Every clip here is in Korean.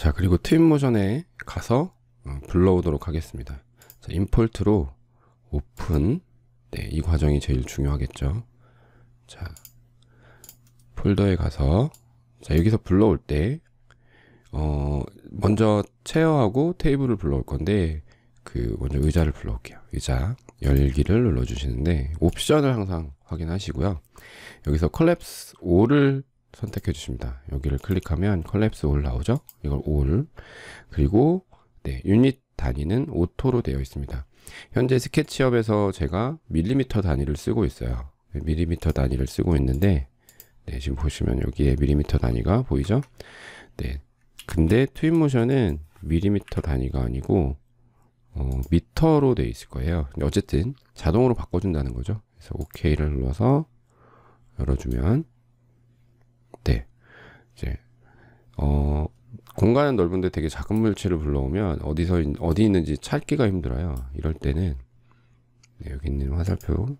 자 그리고 트윈 모션에 가서 어, 불러오도록 하겠습니다 자, 임폴트로 오픈 네, 이 과정이 제일 중요하겠죠 자 폴더에 가서 자 여기서 불러올 때 어, 먼저 체어하고 테이블을 불러올 건데 그 먼저 의자를 불러올게요 의자 열기를 눌러주시는데 옵션을 항상 확인하시고요 여기서 c o l l 컬랩스 5를 선택해 주십니다. 여기를 클릭하면 컬랩스 올 나오죠? 이걸 올 그리고 네, 유닛 단위는 오토로 되어 있습니다. 현재 스케치업에서 제가 밀리미터 단위를 쓰고 있어요. 밀리미터 단위를 쓰고 있는데 네, 지금 보시면 여기에 밀리미터 단위가 보이죠? 네. 근데 트윈 모션은 밀리미터 단위가 아니고 어, 미터로 되어 있을 거예요. 어쨌든 자동으로 바꿔준다는 거죠. 그래서 OK를 눌러서 열어주면 이제 어 공간은 넓은데 되게 작은 물체를 불러오면 어디서 어디 있는지 찾기가 힘들어요. 이럴 때는 네, 여기 있는 화살표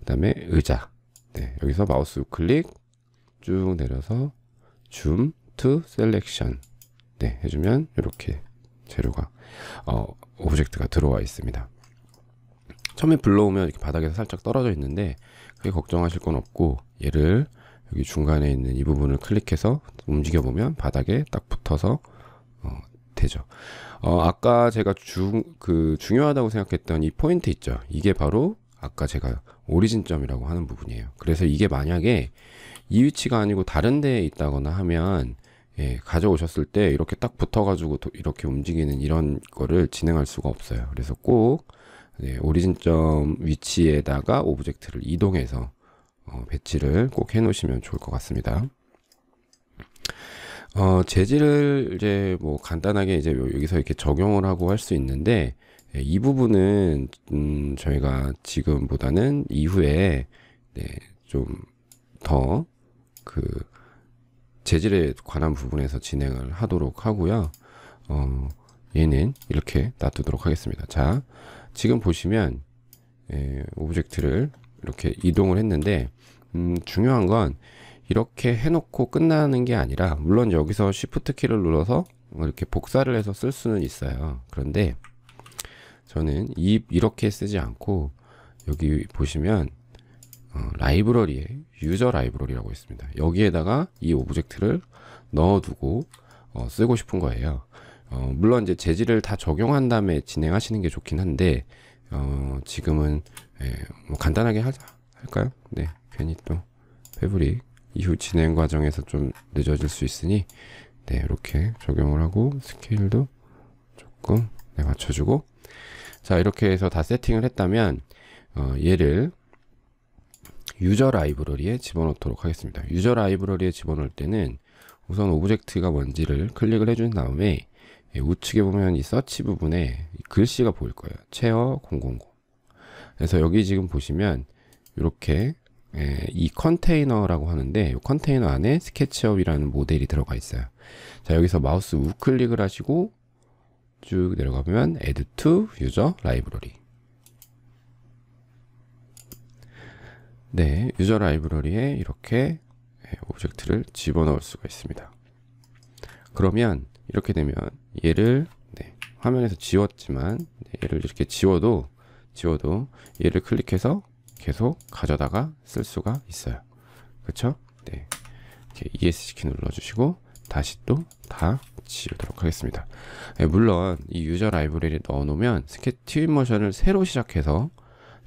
그다음에 의자 네, 여기서 마우스 클릭쭉 내려서 줌 투 셀렉션 네, 해주면 이렇게 재료가 어, 오브젝트가 들어와 있습니다. 처음에 불러오면 이렇게 바닥에서 살짝 떨어져 있는데 그게 걱정하실 건 없고 얘를 여기 중간에 있는 이 부분을 클릭해서 움직여 보면 바닥에 딱 붙어서 어, 되죠. 어, 아까 제가 중, 그 중요하다고 생각했던 이 포인트 있죠. 이게 바로 아까 제가 오리진점이라고 하는 부분이에요. 그래서 이게 만약에 이 위치가 아니고 다른 데에 있다거나 하면 예, 가져오셨을 때 이렇게 딱 붙어가지고 이렇게 움직이는 이런 거를 진행할 수가 없어요. 그래서 꼭 예, 오리진점 위치에다가 오브젝트를 이동해서 어, 배치를 꼭 해놓으시면 좋을 것 같습니다. 어, 재질을 이제 뭐 간단하게 이제 여기서 이렇게 적용을 하고 할 수 있는데 예, 이 부분은 음, 저희가 지금보다는 이후에 네, 좀더 그 재질에 관한 부분에서 진행을 하도록 하고요. 어, 얘는 이렇게 놔두도록 하겠습니다. 자, 지금 보시면 예, 오브젝트를 이렇게 이동을 했는데 음, 중요한 건 이렇게 해놓고 끝나는 게 아니라 물론 여기서 Shift 키를 눌러서 이렇게 복사를 해서 쓸 수는 있어요. 그런데 저는 이, 이렇게 쓰지 않고 여기 보시면 어, 라이브러리에 유저 라이브러리라고 있습니다. 여기에다가 이 오브젝트를 넣어두고 어, 쓰고 싶은 거예요. 어, 물론 이제 재질을 다 적용한 다음에 진행하시는 게 좋긴 한데 어, 지금은 예, 뭐 간단하게 하자 할까요? 네, 괜히 또 패브릭 이후 진행 과정에서 좀 늦어질 수 있으니 네, 이렇게 적용을 하고 스케일도 조금 네, 맞춰주고 자 이렇게 해서 다 세팅을 했다면 어, 얘를 유저 라이브러리에 집어넣도록 하겠습니다. 유저 라이브러리에 집어넣을 때는 우선 오브젝트가 뭔지를 클릭을 해준 다음에 예, 우측에 보면 이 서치 부분에 글씨가 보일 거예요. 체어 000 그래서 여기 지금 보시면 이렇게 예, 이 컨테이너라고 하는데 이 컨테이너 안에 스케치업이라는 모델이 들어가 있어요. 자 여기서 마우스 우클릭을 하시고 쭉 내려가면 Add to User Library 네, user l i b r a r y 에 이렇게 오브젝트를 예, 집어넣을 수가 있습니다. 그러면 이렇게 되면 얘를 네, 화면에서 지웠지만 네, 얘를 이렇게 지워도 지워도 얘를 클릭해서 계속 가져다가 쓸 수가 있어요. 그쵸? 네. 이렇게 ESC키 눌러주시고 다시 또 다 지우도록 하겠습니다. 네, 물론 이 유저 라이브러리 넣어놓으면 스케치 모션을 새로 시작해서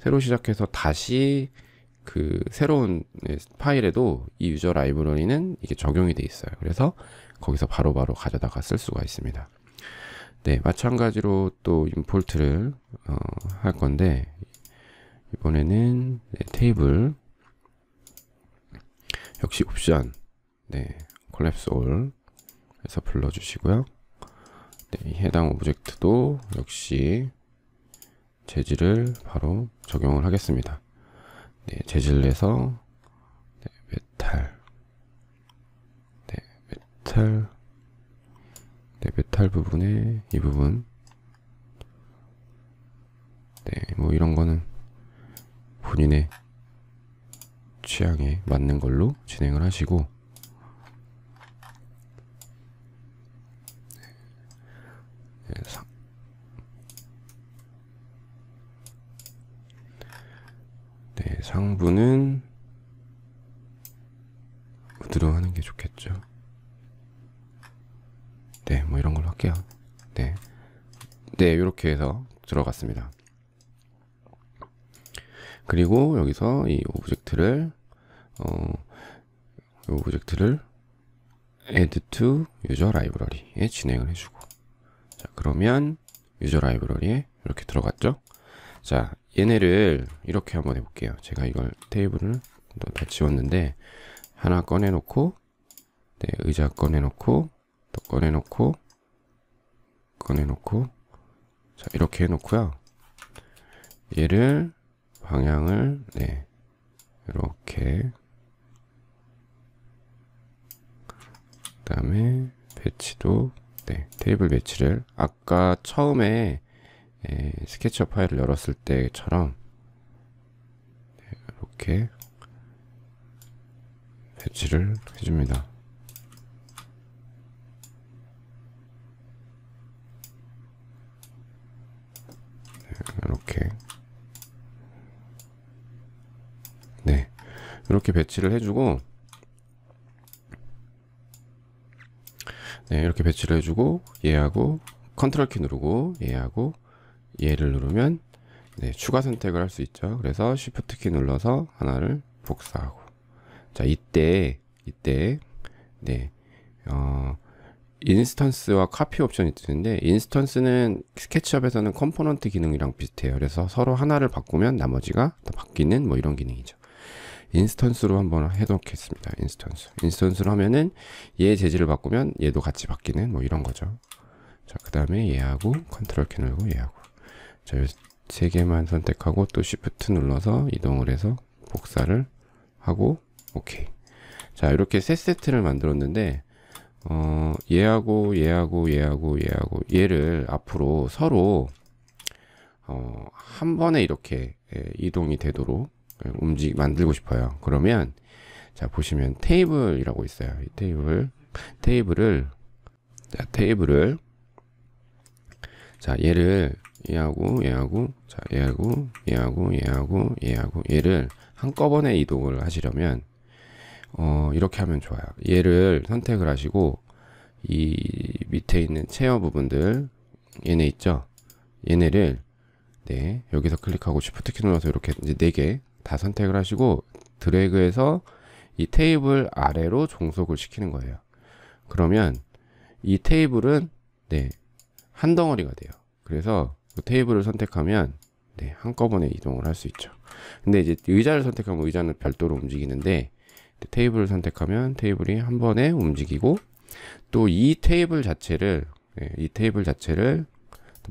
새로 시작해서 다시 그 새로운 파일에도 이 유저 라이브러리는 이게 적용이 돼 있어요. 그래서 거기서 바로바로 바로 가져다가 쓸 수가 있습니다. 네, 마찬가지로 또 임포트를 어, 할 건데 이번에는 네, 테이블 역시 옵션 네, 콜랩스 올에서 불러주시고요. 네, 해당 오브젝트도 역시 재질을 바로 적용을 하겠습니다. 네, 재질에서 네, 메탈 네, 메탈 네, 메탈 부분에 이 부분 네, 뭐 이런 거는 본인의 취향에 맞는 걸로 진행을 하시고 네, 네, 상부는 부드러워 하는 게 좋겠죠. 네, 뭐 이런 걸로 할게요. 네. 네, 이렇게 해서 들어갔습니다. 그리고 여기서 이 오브젝트를 어, 이 오브젝트를 add to user library에 진행을 해주고 자 그러면 user library에 이렇게 들어갔죠 자 얘네를 이렇게 한번 해볼게요 제가 이걸 테이블을 다 지웠는데 하나 꺼내놓고 네, 의자 꺼내놓고 또 꺼내놓고 꺼내놓고 자 이렇게 해놓고요 얘를 방향을 네 이렇게 그 다음에 배치도 네, 테이블 배치를 아까 처음에 예, 스케치업 파일을 열었을 때처럼 네, 이렇게 배치를 해줍니다. 이렇게 배치를 해주고 네, 이렇게 배치를 해주고 얘하고 컨트롤 키 누르고 얘하고 얘를 누르면 네, 추가 선택을 할 수 있죠. 그래서 Shift 키 눌러서 하나를 복사하고 자 이때 이때 네 어, 인스턴스와 카피 옵션이 뜨는데 인스턴스는 스케치업에서는 컴포넌트 기능이랑 비슷해요. 그래서 서로 하나를 바꾸면 나머지가 다 바뀌는 뭐 이런 기능이죠. 인스턴스로 한번 해놓겠습니다. 인스턴스. 인스턴스로 하면은 얘 재질을 바꾸면 얘도 같이 바뀌는 뭐 이런 거죠. 자, 그 다음에 얘하고 컨트롤 키누고 얘하고. 자, 세 개만 선택하고 또 쉬프트 눌러서 이동을 해서 복사를 하고 오케이. 자, 이렇게 세 세트를 만들었는데 어, 얘하고 얘하고 얘하고 얘하고 얘를 앞으로 서로 어, 한 번에 이렇게 예, 이동이 되도록 움직 만들고 싶어요. 그러면 자 보시면 테이블이라고 있어요. 이 테이블 테이블을 자 테이블을 자 얘를 얘하고 얘하고 자 얘하고 얘하고 얘하고 얘하고 얘를 한꺼번에 이동을 하시려면 어 이렇게 하면 좋아요. 얘를 선택을 하시고 이 밑에 있는 체어 부분들 얘네 있죠? 얘네를 네 여기서 클릭하고 쉬프트 키 눌러서 이렇게 이제 4개 다 선택을 하시고 드래그해서 이 테이블 아래로 종속을 시키는 거예요. 그러면 이 테이블은 네, 한 덩어리가 돼요. 그래서 그 테이블을 선택하면 네, 한꺼번에 이동을 할 수 있죠. 근데 이제 의자를 선택하면 의자는 별도로 움직이는데 테이블을 선택하면 테이블이 한 번에 움직이고 또 이 테이블 자체를 네, 이 테이블 자체를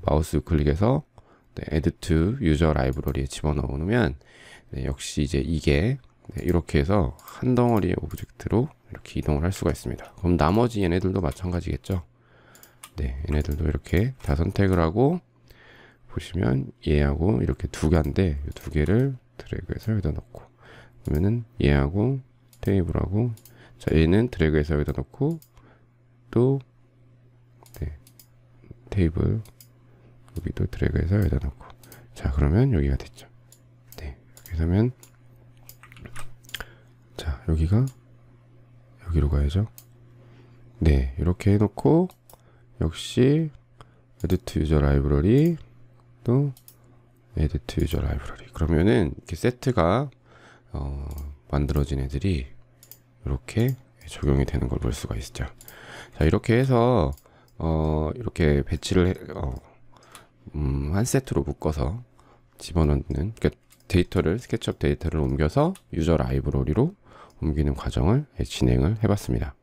마우스 클릭해서 네, add to user library에 집어넣으면 네, 역시 이제 이게 네, 이렇게 해서 한 덩어리의 오브젝트로 이렇게 이동을 할 수가 있습니다. 그럼 나머지 얘네들도 마찬가지겠죠? 네, 얘네들도 이렇게 다 선택을 하고 보시면 얘하고 이렇게 두 개인데 두 개를 드래그해서 여기다 넣고 그러면은 얘하고 테이블하고 자 얘는 드래그해서 여기다 넣고 또 네, 테이블 여기도 드래그해서 여기다 놓고 자 그러면 여기가 됐죠 네 그러면 자 여기가 여기로 가야죠 네 이렇게 해놓고 역시 에디트 유저 라이브러리 또 에디트 유저 라이브러리 그러면은 이렇게 세트가 어, 만들어진 애들이 이렇게 적용이 되는 걸 볼 수가 있죠 자 이렇게 해서 어, 이렇게 배치를 해, 어, 음, 한 세트로 묶어서 집어넣는 그러니까 데이터를 스케치업 데이터를 옮겨서 유저 라이브러리로 옮기는 과정을 예, 진행을 해봤습니다.